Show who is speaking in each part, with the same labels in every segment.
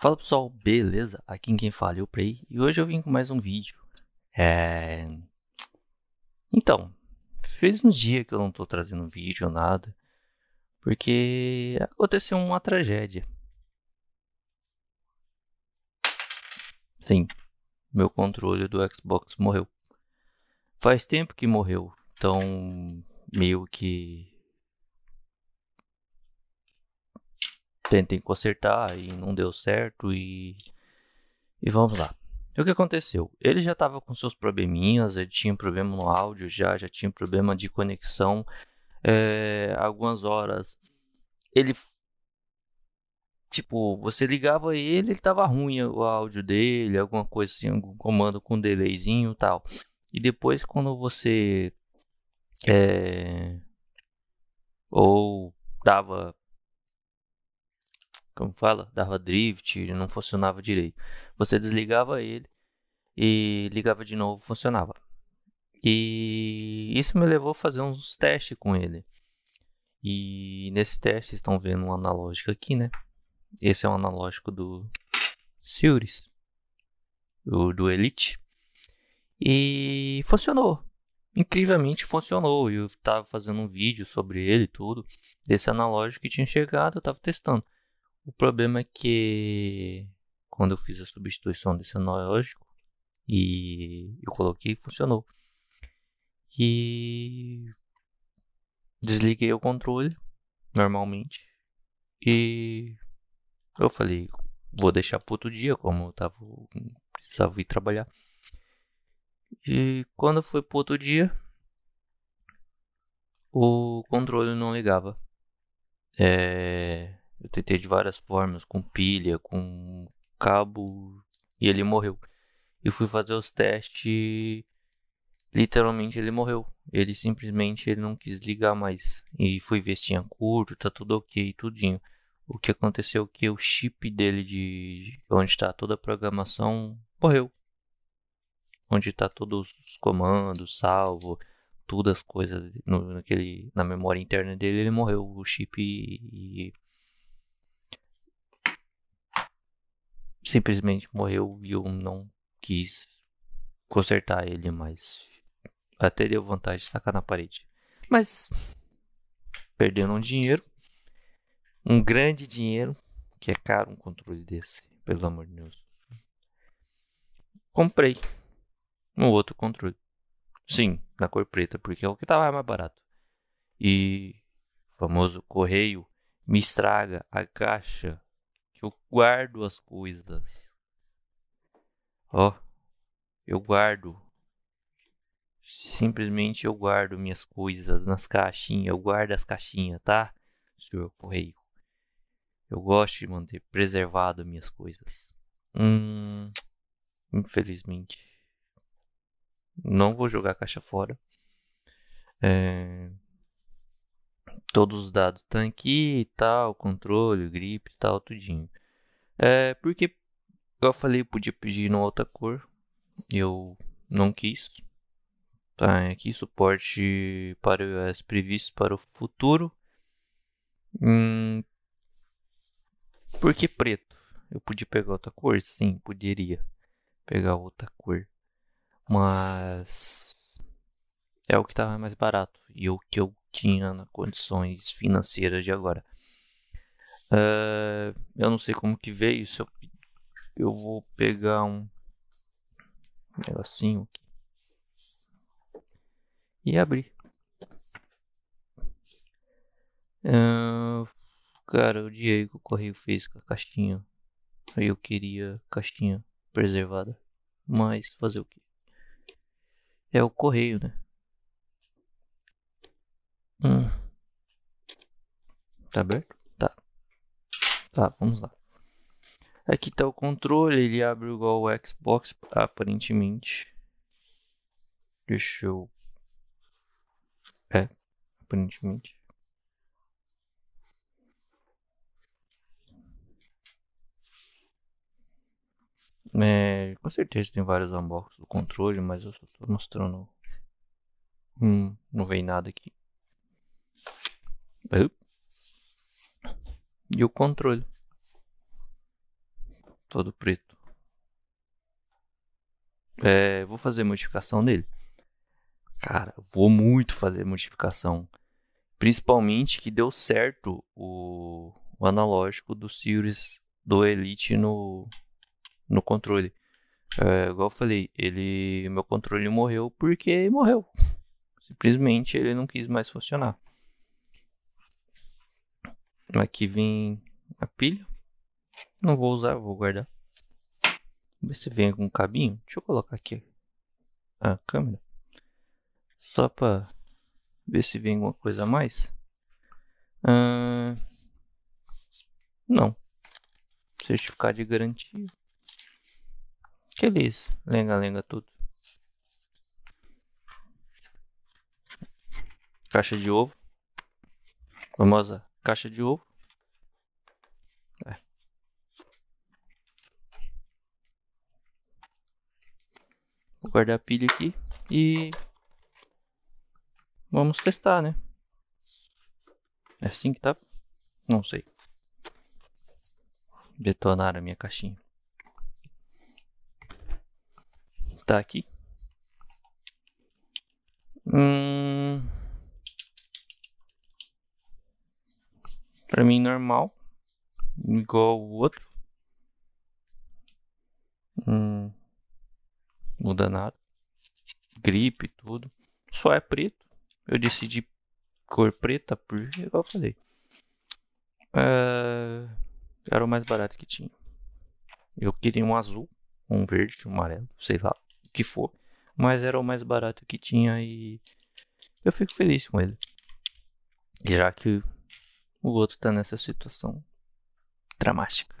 Speaker 1: Fala pessoal, beleza? Aqui quem fala é o Play e hoje eu vim com mais um vídeo. É... Então, fez uns dias que eu não tô trazendo vídeo ou nada, porque aconteceu uma tragédia. Sim, meu controle do Xbox morreu. Faz tempo que morreu, então meio que tentem consertar e não deu certo e e vamos lá. E o que aconteceu? Ele já estava com seus probleminhas, ele tinha um problema no áudio já, já tinha um problema de conexão é, algumas horas. Ele tipo, você ligava ele, ele tava ruim eh, o áudio dele, alguma coisa assim, algum comando com delayzinho e tal. E depois quando você é, ou dava como fala, dava drift, ele não funcionava direito. Você desligava ele e ligava de novo, funcionava. E isso me levou a fazer uns testes com ele. E nesse teste estão vendo um analógico aqui, né? Esse é um analógico do Sirius o do Elite. E funcionou. Incrivelmente funcionou. Eu estava fazendo um vídeo sobre ele e tudo. Desse analógico que tinha chegado, eu estava testando. O problema é que quando eu fiz a substituição desse analógico e eu coloquei, funcionou. E desliguei o controle normalmente e eu falei, vou deixar para outro dia, como eu tava, precisava ir trabalhar. E quando foi para outro dia, o controle não ligava. É... Eu tentei de várias formas, com pilha, com cabo, e ele morreu. E fui fazer os testes, literalmente ele morreu. Ele simplesmente ele não quis ligar mais. E fui ver se tinha curto, tá tudo ok, tudinho. O que aconteceu é que o chip dele de onde está toda a programação morreu. Onde está todos os comandos, salvo, todas as coisas no, naquele, na memória interna dele, ele morreu. O chip e, e simplesmente morreu e eu não quis consertar ele, mas até deu vontade de tacar na parede. Mas perdendo um dinheiro, um grande dinheiro, que é caro um controle desse, pelo amor de Deus. Comprei um outro controle. Sim, na cor preta, porque é o que estava mais barato. E famoso correio me estraga a caixa eu guardo as coisas. Ó, oh, eu guardo. Simplesmente eu guardo minhas coisas nas caixinhas. Eu guardo as caixinhas, tá? Senhor Correio. Eu gosto de manter preservado minhas coisas. Hum, infelizmente. Não vou jogar a caixa fora. É, todos os dados estão aqui e tal, controle, grip e tal, tudinho. É, porque eu falei, eu podia pedir uma outra cor, eu não quis. Tá, aqui suporte para o iOS previsto para o futuro. Hum, por que preto? Eu podia pegar outra cor? Sim, poderia pegar outra cor. Mas é o que estava tá mais barato e o que eu tinha nas né, condições financeiras de agora. Ah, eu não sei como que veio, se eu, eu vou pegar um negocinho aqui e abrir. Ah, cara, o que o correio fez com a caixinha. Eu queria caixinha preservada, mas fazer o que? É o correio, né? Tá aberto? Tá. Tá, vamos lá. Aqui tá o controle, ele abre igual o Xbox, aparentemente. Deixa eu... É, aparentemente. É, com certeza tem vários unboxings do controle, mas eu só tô mostrando. Hum, não veio nada aqui. E o controle. Todo preto. É, vou fazer modificação nele. Cara, vou muito fazer modificação. Principalmente que deu certo o, o analógico do Sirius do Elite no, no controle. É, igual eu falei, ele, meu controle morreu porque morreu. Simplesmente ele não quis mais funcionar aqui vem a pilha. Não vou usar, vou guardar. ver se vem algum cabinho. Deixa eu colocar aqui a câmera. Só para ver se vem alguma coisa a mais. Ah, não. Certificado de garantia. Aqueles é lenga-lenga tudo. Caixa de ovo. Famosa caixa de ovo. É. Vou guardar a pilha aqui e vamos testar, né? É assim que tá? Não sei. Detonar a minha caixinha. Tá aqui. Hum... Pra mim, normal igual o outro. Hum, muda nada. Gripe, tudo. Só é preto. Eu decidi cor preta por igual eu falei. É, era o mais barato que tinha. Eu queria um azul, um verde, um amarelo, sei lá, o que for. Mas era o mais barato que tinha e eu fico feliz com ele. Já que o outro tá nessa situação dramática.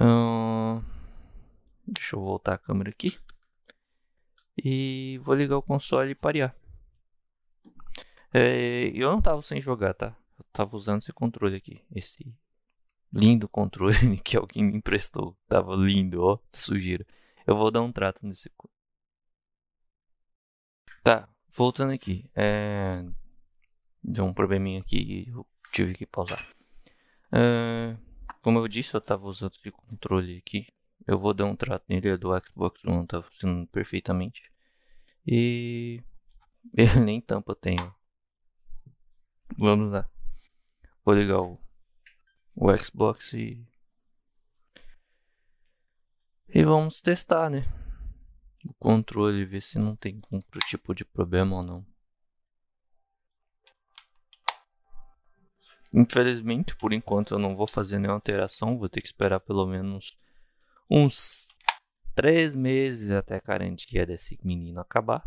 Speaker 1: Hum, deixa eu voltar a câmera aqui. E vou ligar o console e parear. É, eu não tava sem jogar, tá? Eu tava usando esse controle aqui. Esse lindo controle que alguém me emprestou. Tava lindo, ó. Sujeira. Eu vou dar um trato nesse. Tá, voltando aqui. É... Deu um probleminha aqui e eu tive que pausar. Ah, como eu disse, eu estava usando de controle aqui. Eu vou dar um trato nele, do Xbox One tá funcionando perfeitamente. E ele nem tampa tem. Vamos lá. Vou ligar o, o Xbox e e vamos testar, né? O controle, ver se não tem outro tipo de problema ou não. Infelizmente, por enquanto eu não vou fazer nenhuma alteração, vou ter que esperar pelo menos uns 3 meses até a garantia desse menino acabar.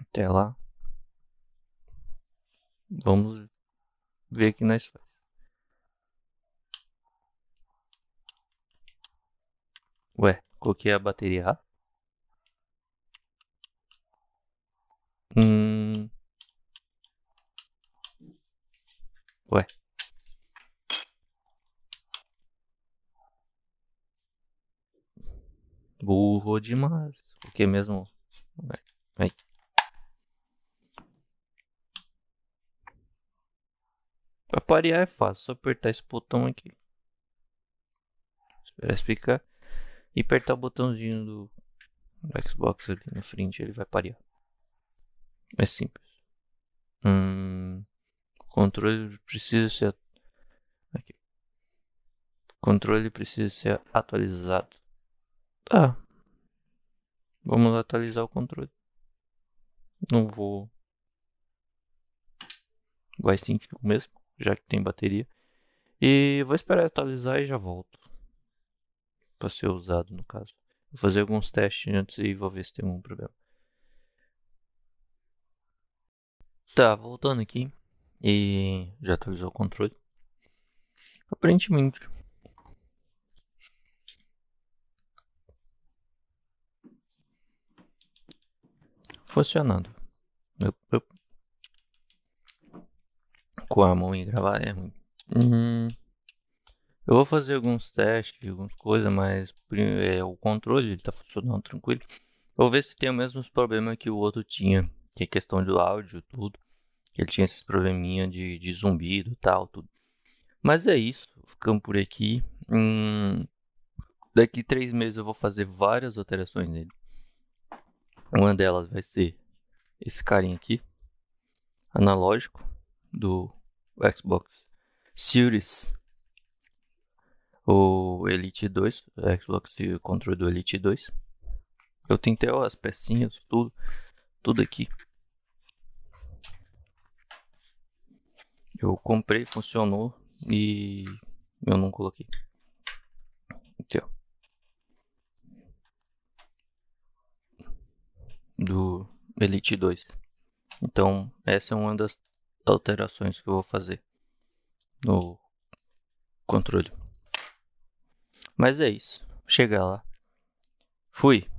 Speaker 1: Até lá. Vamos ver o que nós faz. Ué, coloquei a bateria errada? Hum... Ué. Burro demais. O que mesmo? Vai. Vai. Pra parear é fácil, só apertar esse botão aqui. Espera explicar. E apertar o botãozinho do, do Xbox ali na frente, ele vai parear. É simples. Hum. Controle precisa ser aqui. Controle precisa ser atualizado. Tá. Vamos atualizar o controle. Não vou. Vai sentir o mesmo, já que tem bateria. E vou esperar atualizar e já volto. Para ser usado no caso. Vou fazer alguns testes antes e vou ver se tem algum problema. Tá, voltando aqui. E já atualizou o controle. Aparentemente. Funcionando. Com a mão e gravar é ruim. Uhum. Eu vou fazer alguns testes, algumas coisas, mas é, o controle está funcionando tranquilo. vou ver se tem os mesmos problemas que o outro tinha, que é questão do áudio, tudo. Ele tinha esses probleminha de, de zumbido e tal, tudo. Mas é isso, ficamos por aqui. Hum, daqui três meses eu vou fazer várias alterações nele. Uma delas vai ser esse carinha aqui, analógico, do Xbox Series. O Elite 2, Xbox Controle do Elite 2. Eu tentei ó, as pecinhas, tudo, tudo aqui. Eu comprei, funcionou e eu não coloquei. Aqui, ó. Do Elite 2. Então, essa é uma das alterações que eu vou fazer no controle. Mas é isso. Chegar lá. Fui.